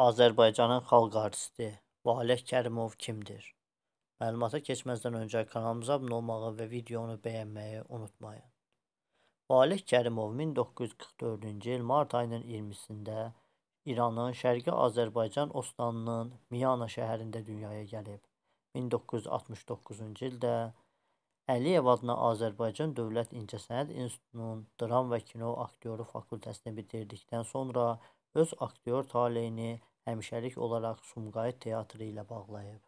Azərbaycanın xalq artisti Lalə Kərimov kimdir? Məlumata keçməzdən öncə kanalımıza abunə olmağı və videonu bəyənməyi unutmayın. Lalə Kərimov 1944-cü il mart ayının 20-sində İranın Şərqi Azərbaycan Ostanının Miyana şəhərində dünyaya gəlib. 1969-cu ildə Əliyev adına Azərbaycan Dövlət İncəsənət İnstitutunun dram və kino aktyoru fakültəsini bitirdikdən sonra Öz aktyor taleyini həmişəlik olaraq Sumqayıt teatrı ilə bağlayıb.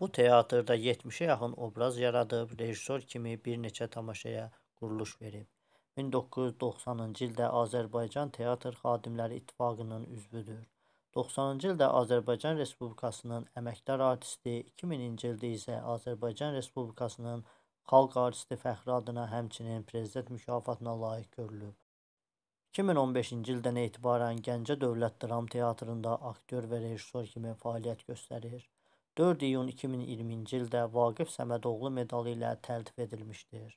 Bu teatrda 70-ə yaxın obraz yaradıb, rejissor kimi bir neçə tamaşaya quruluş verib. 1990-cı ildə Azərbaycan Teatr Xadimləri İttifaqının üzvüdür. 90-cı ildə Azərbaycan Respublikasının əməkdar artisti, 2000-ci ildə isə Azərbaycan Respublikasının xalq artisti fəxri adına həmçinin prezident mükafatına layiq görülüb. 2015-ci ildən etibarən Gəncə Dövlət Dram Teatrında aktyor və rejissor kimi fəaliyyət göstərir. 4 iyun 2020-ci ildə Vaqif Səmədoğlu medalı ilə təltif edilmişdir.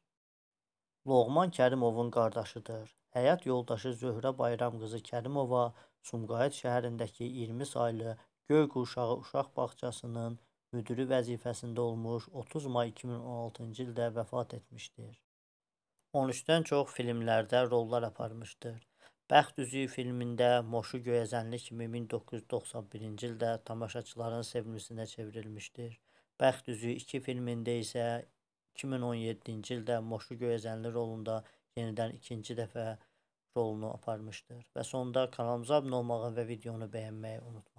Loğman Kərimovun qardaşıdır. Həyat yoldaşı Zöhrə Bayramqızı Kərimova Sumqayıt şəhərindəki 20 saylı Göy Quşağı Uşaq Bağçasının müdiri vəzifəsində olmuş 30 may 2016-cı ildə vəfat etmişdir. 13-dən çox filmlərdə rollar aparmışdır. Bəxt üzü filmində Moşu Göyəzənli kimi 1991-ci ildə tamaşaçıların sevimlisinə çevrilmişdir. Bəxt üzü 2 filmində isə 2017-ci ildə Moşu Göyəzənli rolunda yenidən ikinci dəfə rolunu aparmışdır. Və sonda kanalımıza abunə olmağı və videonu bəyənməyi unutmayın.